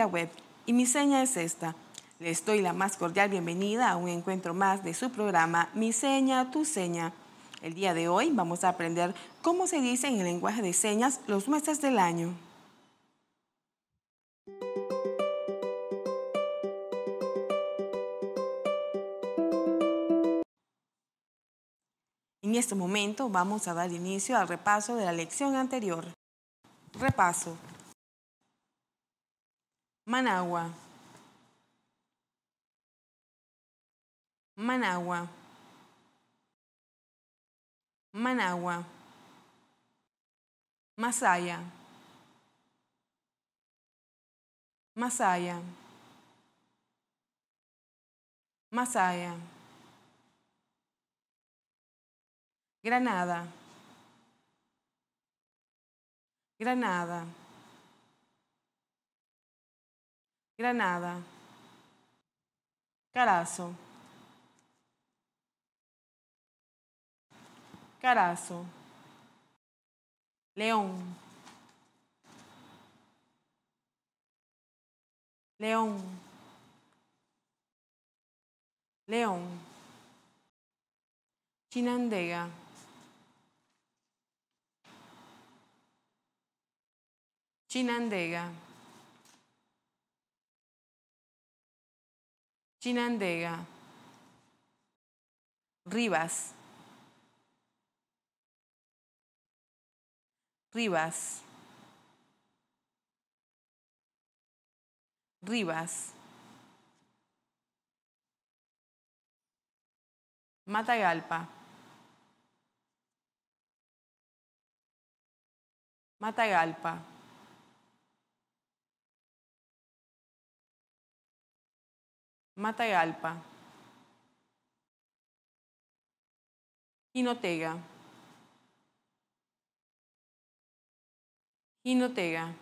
Web y mi seña es esta. Les doy la más cordial bienvenida a un encuentro más de su programa Mi seña, tu seña. El día de hoy vamos a aprender cómo se dice en el lenguaje de señas los meses del año. En este momento vamos a dar inicio al repaso de la lección anterior. Repaso. Managua. Managua. Managua. Masaya. Masaya. Masaya. Granada. Granada. Granada, Carazo, Carazo, León, León, León, Chinandega, Chinandega. Chinandega, Rivas, Rivas, Rivas, Matagalpa, Matagalpa. Matagalpa, Inotega Inotega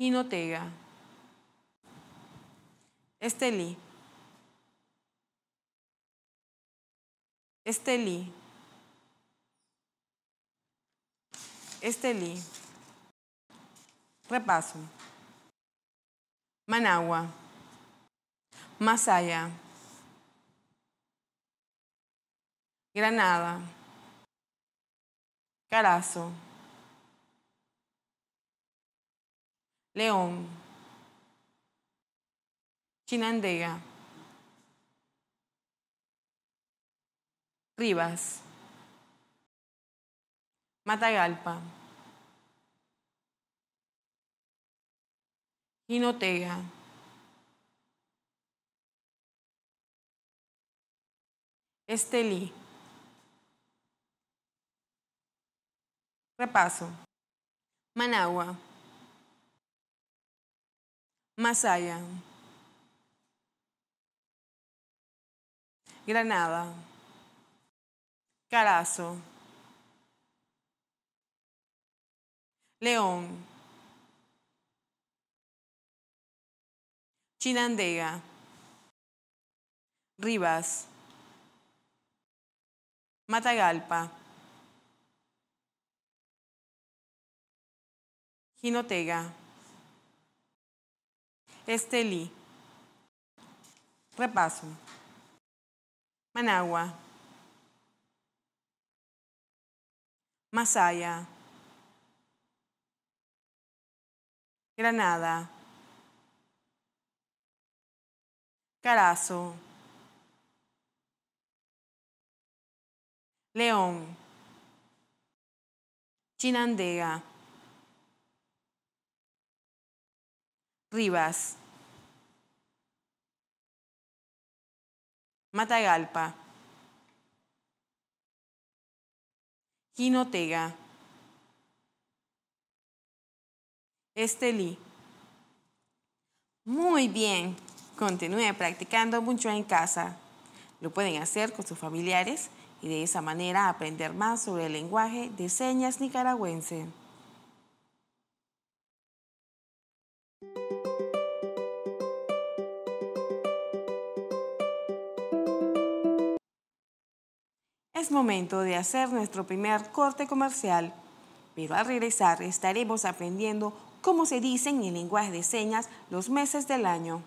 Inotega Esteli Esteli Estelí. Repaso. Managua, Masaya, Granada, Carazo, León, Chinandega, Rivas, Matagalpa. Ginotea. Estelí. Repaso. Managua. Masaya. Granada. Carazo. León. Chinandega, Rivas, Matagalpa, Jinotega, Estelí, Repaso, Managua, Masaya, Granada, Carazo. León. Chinandega. Rivas. Matagalpa. Quinotega. Estelí. Muy bien. Continúe practicando mucho en casa. Lo pueden hacer con sus familiares y de esa manera aprender más sobre el lenguaje de señas nicaragüense. Es momento de hacer nuestro primer corte comercial, pero al regresar estaremos aprendiendo cómo se dicen en lenguaje de señas los meses del año.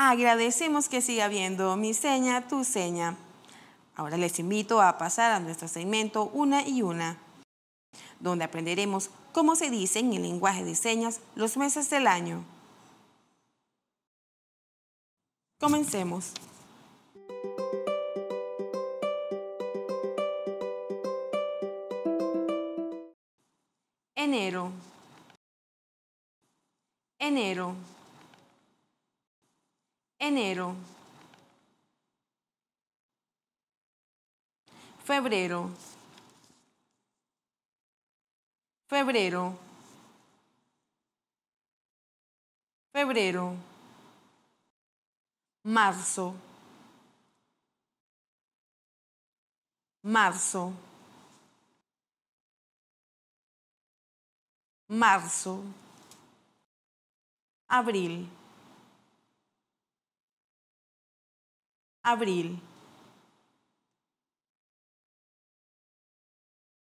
Agradecemos que siga viendo mi seña, tu seña. Ahora les invito a pasar a nuestro segmento Una y Una, donde aprenderemos cómo se dicen en el lenguaje de señas los meses del año. Comencemos. Enero. Enero enero, febrero, febrero, febrero, marzo, marzo, marzo, abril. abril,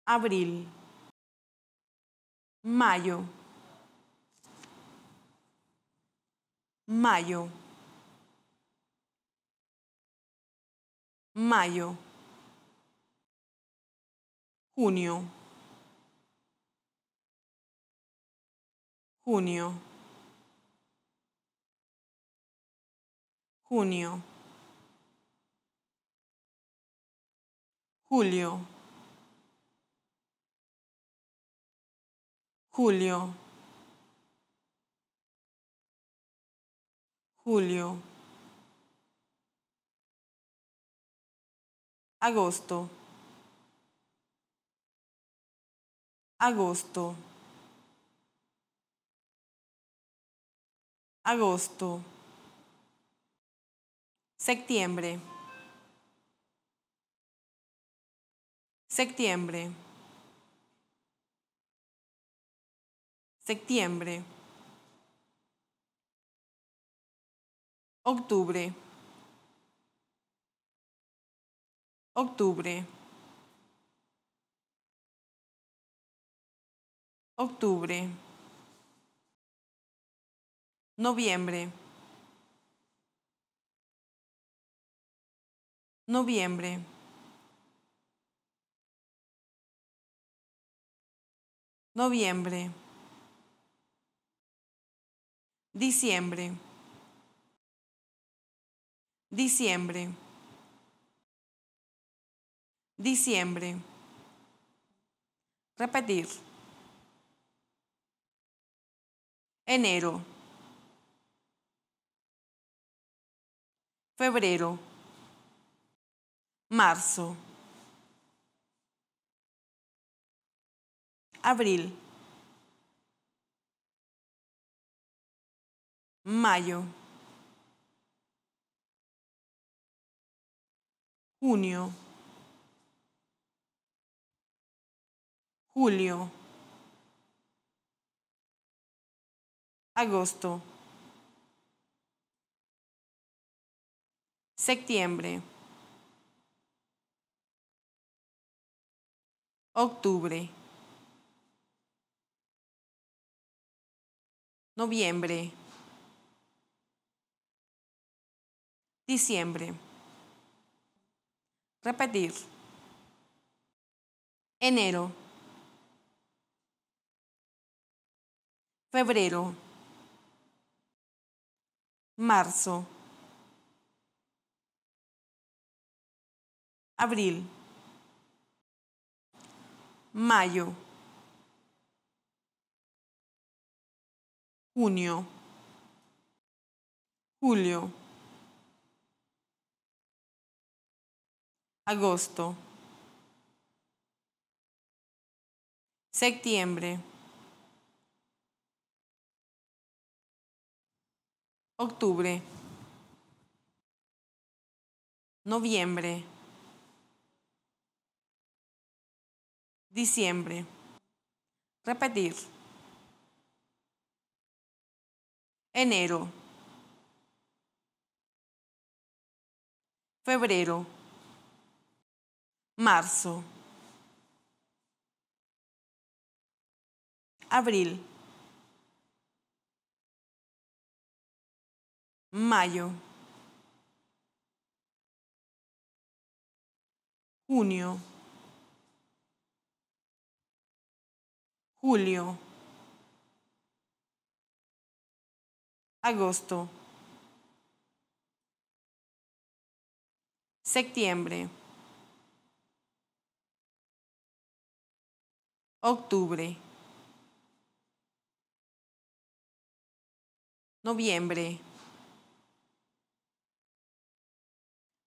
abril, mayo, mayo, mayo, junio, junio, junio. Julio. Julio. Julio. Agosto. Agosto. Agosto. Septiembre. Septiembre. Septiembre. Octubre. Octubre. Octubre. Noviembre. Noviembre. Noviembre. Diciembre. Diciembre. Diciembre. Repetir. Enero. Febrero. Marzo. abril, mayo, junio, julio, agosto, septiembre, octubre. noviembre, diciembre. Repetir. Enero. Febrero. Marzo. Abril. Mayo. junio, julio, agosto, septiembre, octubre, noviembre, diciembre. Repetir. enero, febrero, marzo, abril, mayo, junio, julio, agosto, septiembre, octubre, noviembre,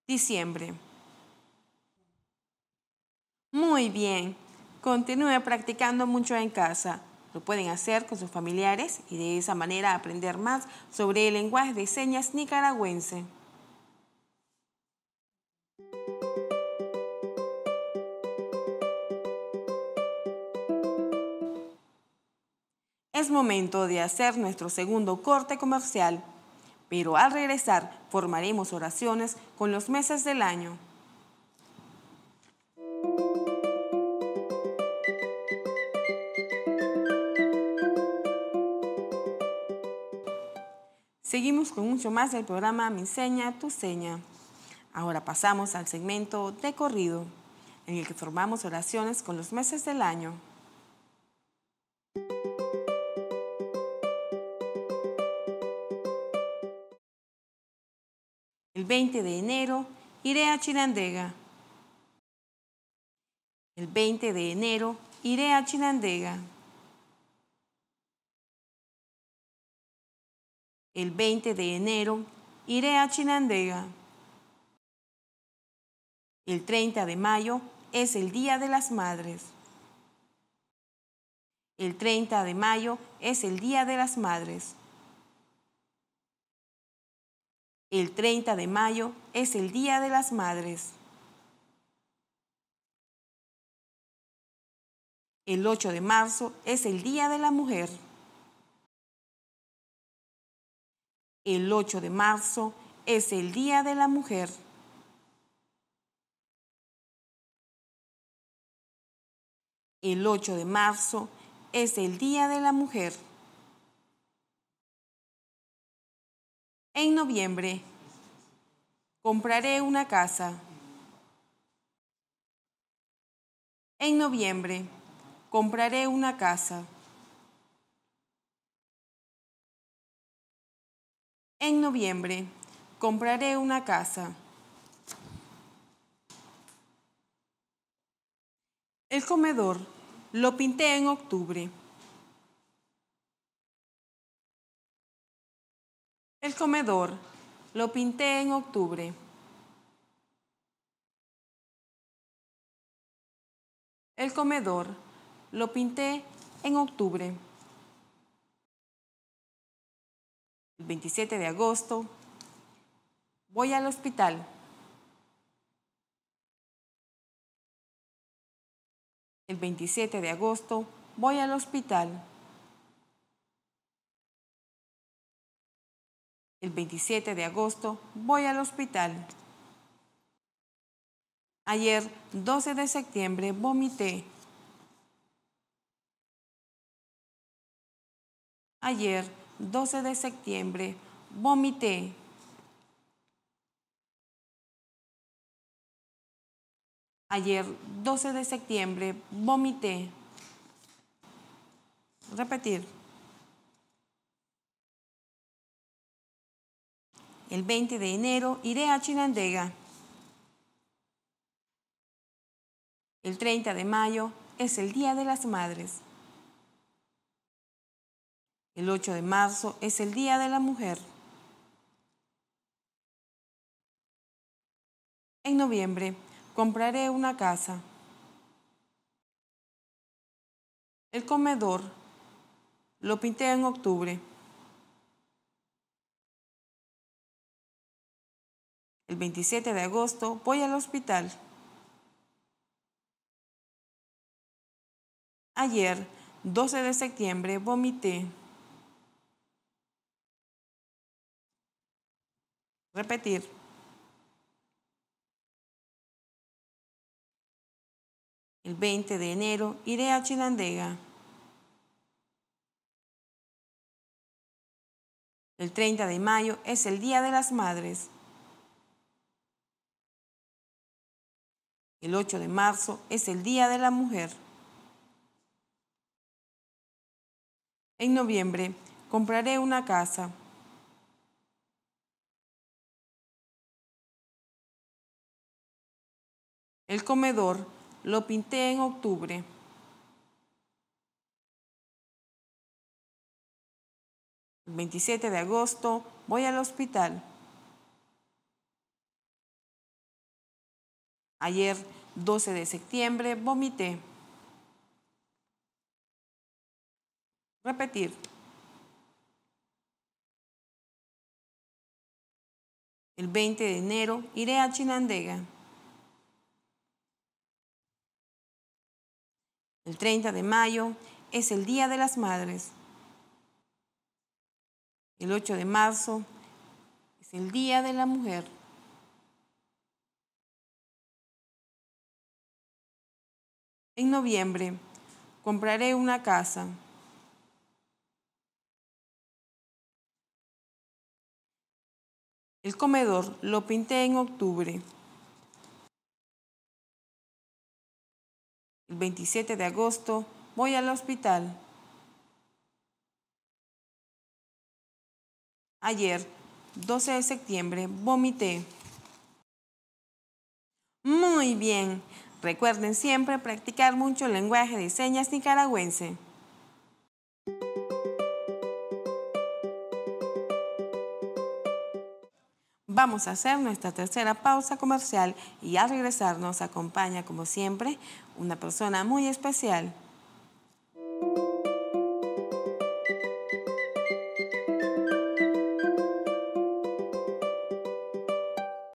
diciembre. Muy bien, continúe practicando mucho en casa. Lo pueden hacer con sus familiares y de esa manera aprender más sobre el lenguaje de señas nicaragüense. Es momento de hacer nuestro segundo corte comercial, pero al regresar formaremos oraciones con los meses del año. Seguimos con mucho más del programa Mi Seña, Tu Seña. Ahora pasamos al segmento de corrido, en el que formamos oraciones con los meses del año. El 20 de enero iré a Chinandega. El 20 de enero iré a Chinandega. El 20 de enero iré a Chinandega. El 30 de mayo es el Día de las Madres. El 30 de mayo es el Día de las Madres. El 30 de mayo es el Día de las Madres. El 8 de marzo es el Día de la Mujer. El 8 de marzo es el Día de la Mujer. El 8 de marzo es el Día de la Mujer. En noviembre, compraré una casa. En noviembre, compraré una casa. En noviembre, compraré una casa. El comedor lo pinté en octubre. El comedor lo pinté en octubre. El comedor lo pinté en octubre. el 27 de agosto, voy al hospital. El 27 de agosto voy al hospital. El 27 de agosto voy al hospital. Ayer, 12 de septiembre, vomité. Ayer, 12 de septiembre, vomité. Ayer, 12 de septiembre, vomité. Repetir. El 20 de enero iré a Chinandega. El 30 de mayo es el Día de las Madres. El 8 de marzo es el Día de la Mujer. En noviembre compraré una casa. El comedor lo pinté en octubre. El 27 de agosto voy al hospital. Ayer, 12 de septiembre, vomité. Repetir. El 20 de enero iré a Chinandega. El 30 de mayo es el Día de las Madres. El 8 de marzo es el Día de la Mujer. En noviembre compraré una casa. el comedor, lo pinté en octubre. El 27 de agosto voy al hospital. Ayer, 12 de septiembre, vomité. Repetir. El 20 de enero iré a Chinandega. El 30 de mayo es el Día de las Madres. El 8 de marzo es el Día de la Mujer. En noviembre compraré una casa. El comedor lo pinté en octubre. 27 de agosto, voy al hospital. Ayer, 12 de septiembre, vomité. Muy bien. Recuerden siempre practicar mucho el lenguaje de señas nicaragüense. Vamos a hacer nuestra tercera pausa comercial y al regresar nos acompaña, como siempre, una persona muy especial.